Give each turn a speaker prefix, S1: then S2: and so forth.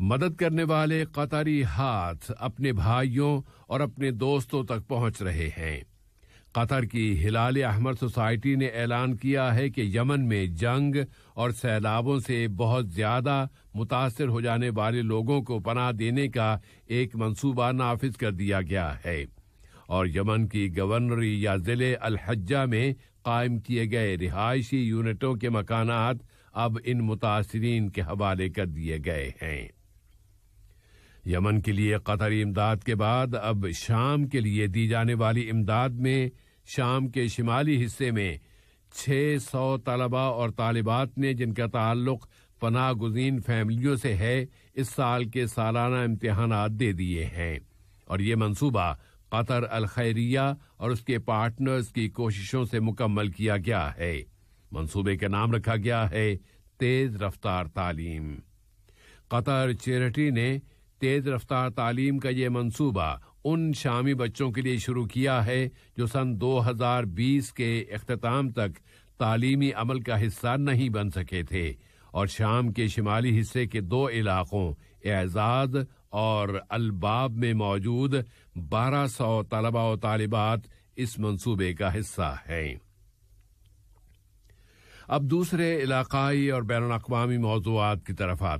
S1: मदद करने वाले कतारी हाथ अपने भाइयों और अपने दोस्तों तक पहुंच रहे हैं कतर की हिलाल अहमर सोसाइटी ने ऐलान किया है कि यमन में जंग और सैलाबों से बहुत ज़्यादा मुतासर हो जाने वाले लोगों को पनाह देने का एक मंसूबा नाफिज कर दिया गया है और यमन की गवर्नरी या ज़िले अलहजा में कायम किए गए रिहायशी यूनिटों के मकान अब इन मुतासरीन के हवाले कर दिए गए हैं यमन के लिए कतरी इमदाद के बाद अब शाम के लिए दी जाने वाली इमदाद में शाम के शिमाली हिस्से में 600 तलबा और तालिबात ने जिनका ताल्लुक पना गुजीन फैमिलियों से है इस साल के सालाना इम्तहान दे दिए हैं और ये मनसूबा कतर अलखैरिया और उसके पार्टनर्स की कोशिशों से मुकम्मल किया गया है मनसूबे का नाम रखा गया है तेज रफ्तार तालीम कतर चैरिटी ने तेज़ रफ्तार तालीम का ये मनसूबा उन शामी बच्चों के लिए शुरू किया है जो सन 2020 के अख्ताम तक तालीमी अमल का हिस्सा नहीं बन सके थे और शाम के शिमाली हिस्से के दो इलाकों एजाद और अलबाब में मौजूद 1200 सौ तलबा तालिबात इस मंसूबे का हिस्सा हैं अब दूसरे इलाकाई और बैन अवी मौजूद की तरफ आते